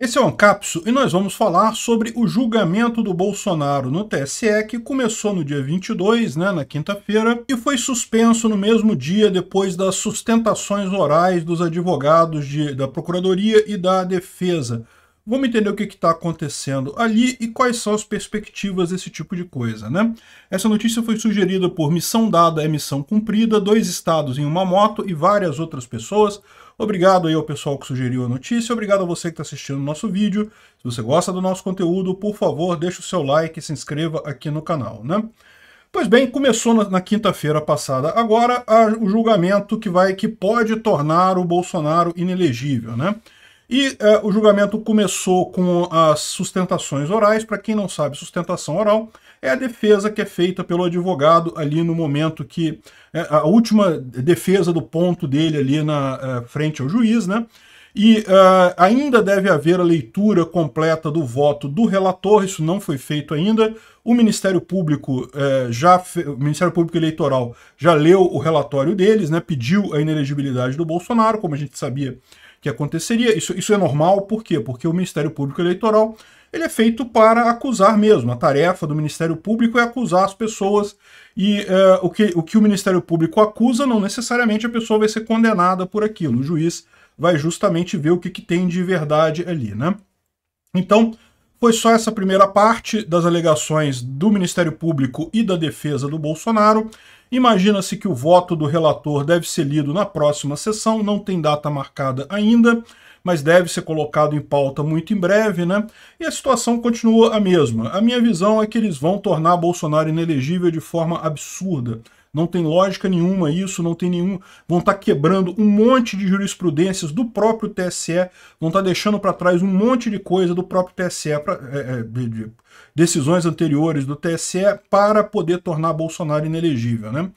Esse é o Ancapso e nós vamos falar sobre o julgamento do Bolsonaro no TSE, que começou no dia 22, né, na quinta-feira, e foi suspenso no mesmo dia depois das sustentações orais dos advogados de, da Procuradoria e da Defesa. Vamos entender o que está acontecendo ali e quais são as perspectivas desse tipo de coisa, né? Essa notícia foi sugerida por Missão Dada é Missão Cumprida, dois estados em uma moto e várias outras pessoas, Obrigado aí ao pessoal que sugeriu a notícia, obrigado a você que está assistindo o nosso vídeo. Se você gosta do nosso conteúdo, por favor, deixe o seu like e se inscreva aqui no canal, né? Pois bem, começou na, na quinta-feira passada agora a, o julgamento que vai que pode tornar o Bolsonaro inelegível, né? E uh, o julgamento começou com as sustentações orais. Para quem não sabe, sustentação oral é a defesa que é feita pelo advogado ali no momento que. É, a última defesa do ponto dele ali na uh, frente ao juiz, né? E uh, ainda deve haver a leitura completa do voto do relator, isso não foi feito ainda. O Ministério Público uh, já o Ministério Público Eleitoral já leu o relatório deles, né? Pediu a inelegibilidade do Bolsonaro, como a gente sabia que aconteceria. Isso, isso é normal, por quê? Porque o Ministério Público Eleitoral ele é feito para acusar mesmo. A tarefa do Ministério Público é acusar as pessoas e eh, o, que, o que o Ministério Público acusa, não necessariamente a pessoa vai ser condenada por aquilo. O juiz vai justamente ver o que, que tem de verdade ali, né? Então, foi só essa primeira parte das alegações do Ministério Público e da defesa do Bolsonaro. Imagina-se que o voto do relator deve ser lido na próxima sessão, não tem data marcada ainda, mas deve ser colocado em pauta muito em breve, né? E a situação continua a mesma. A minha visão é que eles vão tornar Bolsonaro inelegível de forma absurda não tem lógica nenhuma isso, não tem nenhum. Vão estar tá quebrando um monte de jurisprudências do próprio TSE, vão estar tá deixando para trás um monte de coisa do próprio TSE, pra, é, é, de, de decisões anteriores do TSE, para poder tornar Bolsonaro inelegível. Né?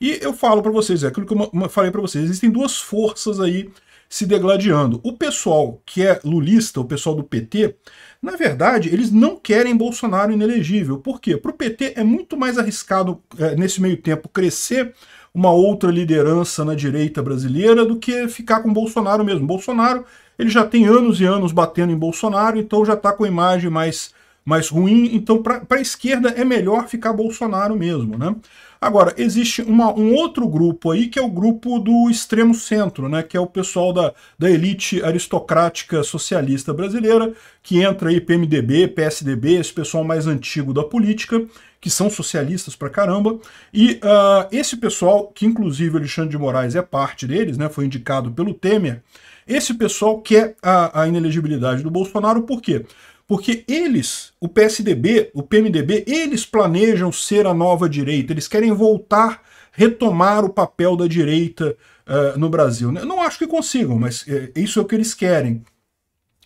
E eu falo para vocês, é aquilo que eu falei para vocês, existem duas forças aí se degladiando. O pessoal que é lulista, o pessoal do PT, na verdade, eles não querem Bolsonaro inelegível. Por quê? Para o PT é muito mais arriscado, é, nesse meio tempo, crescer uma outra liderança na direita brasileira do que ficar com Bolsonaro mesmo. Bolsonaro, ele já tem anos e anos batendo em Bolsonaro, então já está com a imagem mais mais ruim. Então, para a esquerda, é melhor ficar Bolsonaro mesmo, né? Agora, existe uma, um outro grupo aí, que é o grupo do extremo centro, né, que é o pessoal da, da elite aristocrática socialista brasileira, que entra aí PMDB, PSDB, esse pessoal mais antigo da política, que são socialistas pra caramba, e uh, esse pessoal, que inclusive o Alexandre de Moraes é parte deles, né, foi indicado pelo Temer, esse pessoal quer a, a inelegibilidade do Bolsonaro, por quê? Porque eles, o PSDB, o PMDB, eles planejam ser a nova direita, eles querem voltar, retomar o papel da direita uh, no Brasil. Né? Eu não acho que consigam, mas é isso é o que eles querem.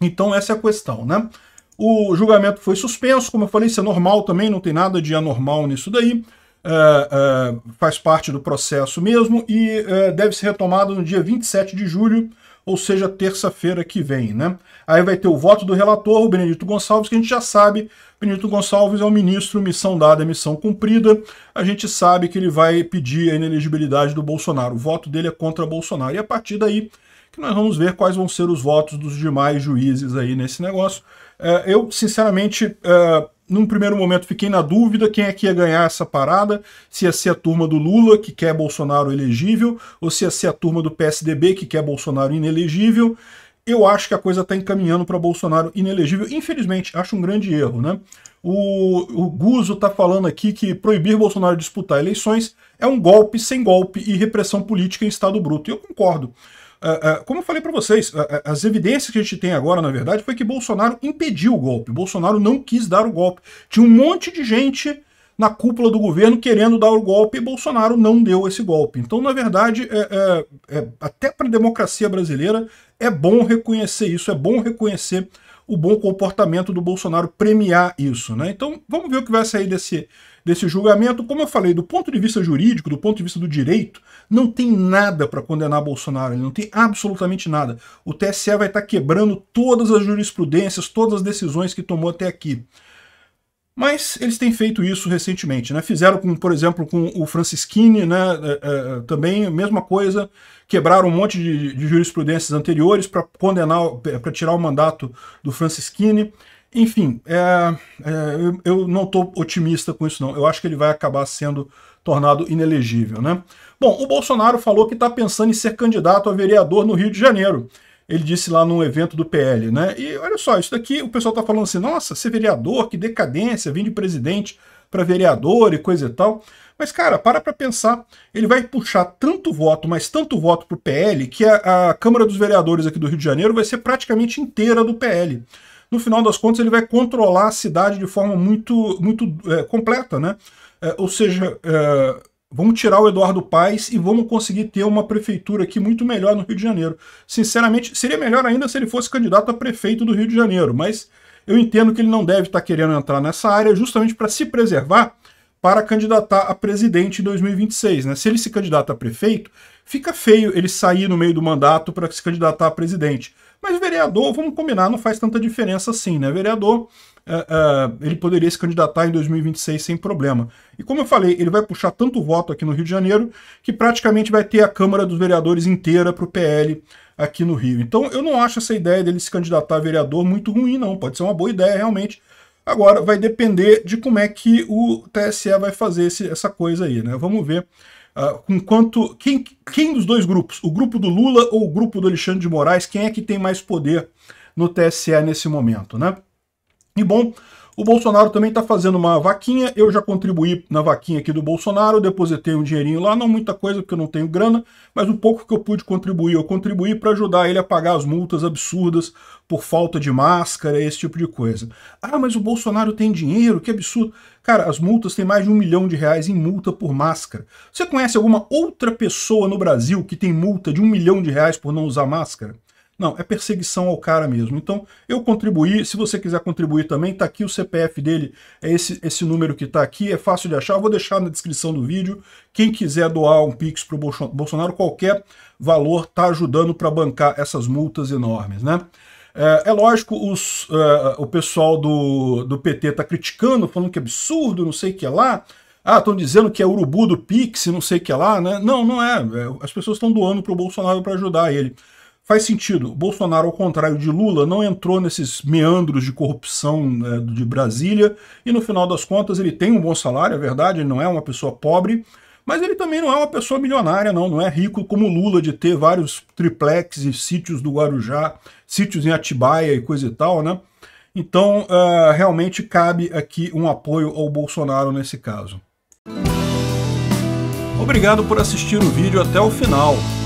Então essa é a questão, né? O julgamento foi suspenso, como eu falei, isso é normal também, não tem nada de anormal nisso daí. Uh, faz parte do processo mesmo e deve ser retomado no dia 27 de julho ou seja, terça-feira que vem. Né? Aí vai ter o voto do relator, o Benedito Gonçalves, que a gente já sabe. Benedito Gonçalves é o ministro, missão dada, missão cumprida. A gente sabe que ele vai pedir a ineligibilidade do Bolsonaro. O voto dele é contra Bolsonaro. E a partir daí que nós vamos ver quais vão ser os votos dos demais juízes aí nesse negócio. É, eu, sinceramente, é, num primeiro momento fiquei na dúvida quem é que ia ganhar essa parada, se ia ser a turma do Lula, que quer Bolsonaro elegível, ou se ia ser a turma do PSDB, que quer Bolsonaro inelegível. Eu acho que a coisa está encaminhando para Bolsonaro inelegível. Infelizmente, acho um grande erro, né? O, o Guzo está falando aqui que proibir Bolsonaro disputar eleições é um golpe sem golpe e repressão política em estado bruto. Eu concordo. Ah, ah, como eu falei para vocês, ah, as evidências que a gente tem agora, na verdade, foi que Bolsonaro impediu o golpe. Bolsonaro não quis dar o golpe. Tinha um monte de gente na cúpula do governo querendo dar o golpe e Bolsonaro não deu esse golpe. Então, na verdade, é, é, é, até para a democracia brasileira é bom reconhecer isso, é bom reconhecer o bom comportamento do Bolsonaro, premiar isso. Né? Então, vamos ver o que vai sair desse, desse julgamento, como eu falei, do ponto de vista jurídico, do ponto de vista do direito, não tem nada para condenar Bolsonaro, ele não tem absolutamente nada. O TSE vai estar tá quebrando todas as jurisprudências, todas as decisões que tomou até aqui. Mas eles têm feito isso recentemente, né? Fizeram, com, por exemplo, com o Francisquini, né? É, é, é, também a mesma coisa, quebraram um monte de, de jurisprudências anteriores para condenar, para tirar o mandato do Francisquini. Enfim, é, é, eu, não estou otimista com isso, não. Eu acho que ele vai acabar sendo tornado inelegível. Né? Bom, o Bolsonaro falou que está pensando em ser candidato a vereador no Rio de Janeiro. Ele disse lá num evento do PL, né? E olha só, isso daqui o pessoal está falando assim: nossa, ser vereador, que decadência, vim de presidente para vereador e coisa e tal. Mas, cara, para para pensar. Ele vai puxar tanto voto, mas tanto voto para o PL, que a, a Câmara dos Vereadores aqui do Rio de Janeiro vai ser praticamente inteira do PL no final das contas ele vai controlar a cidade de forma muito, muito é, completa, né? É, ou seja, é, vamos tirar o Eduardo Paes e vamos conseguir ter uma prefeitura aqui muito melhor no Rio de Janeiro. Sinceramente, seria melhor ainda se ele fosse candidato a prefeito do Rio de Janeiro, mas eu entendo que ele não deve estar querendo entrar nessa área justamente para se preservar para candidatar a presidente em 2026. Né? Se ele se candidata a prefeito, Fica feio ele sair no meio do mandato para se candidatar a presidente. Mas vereador, vamos combinar, não faz tanta diferença assim, né? Vereador, uh, uh, ele poderia se candidatar em 2026 sem problema. E como eu falei, ele vai puxar tanto voto aqui no Rio de Janeiro que praticamente vai ter a Câmara dos Vereadores inteira para o PL aqui no Rio. Então eu não acho essa ideia dele se candidatar a vereador muito ruim, não. Pode ser uma boa ideia, realmente. Agora vai depender de como é que o TSE vai fazer esse, essa coisa aí, né? Vamos ver com ah, quanto. Quem, quem dos dois grupos? O grupo do Lula ou o grupo do Alexandre de Moraes? Quem é que tem mais poder no TSE nesse momento, né? E bom, o Bolsonaro também está fazendo uma vaquinha. Eu já contribuí na vaquinha aqui do Bolsonaro, depositei um dinheirinho lá, não muita coisa, porque eu não tenho grana, mas o pouco que eu pude contribuir, eu contribuí para ajudar ele a pagar as multas absurdas por falta de máscara, esse tipo de coisa. Ah, mas o Bolsonaro tem dinheiro, que absurdo. Cara, as multas têm mais de um milhão de reais em multa por máscara. Você conhece alguma outra pessoa no Brasil que tem multa de um milhão de reais por não usar máscara? Não, é perseguição ao cara mesmo. Então, eu contribuí, se você quiser contribuir também, tá aqui o CPF dele, é esse, esse número que tá aqui, é fácil de achar, eu vou deixar na descrição do vídeo. Quem quiser doar um Pix pro Bolsonaro, qualquer valor tá ajudando para bancar essas multas enormes, né? É, é lógico, os, uh, o pessoal do, do PT tá criticando, falando que é absurdo, não sei o que é lá, ah, estão dizendo que é urubu do Pix, não sei o que lá, né? Não, não é. é as pessoas estão doando para o Bolsonaro para ajudar ele. Faz sentido. Bolsonaro, ao contrário de Lula, não entrou nesses meandros de corrupção né, de Brasília e, no final das contas, ele tem um bom salário, é verdade, ele não é uma pessoa pobre, mas ele também não é uma pessoa milionária, não. Não é rico como Lula de ter vários triplex e sítios do Guarujá, sítios em Atibaia e coisa e tal, né? Então, uh, realmente cabe aqui um apoio ao Bolsonaro nesse caso. Obrigado por assistir o vídeo até o final.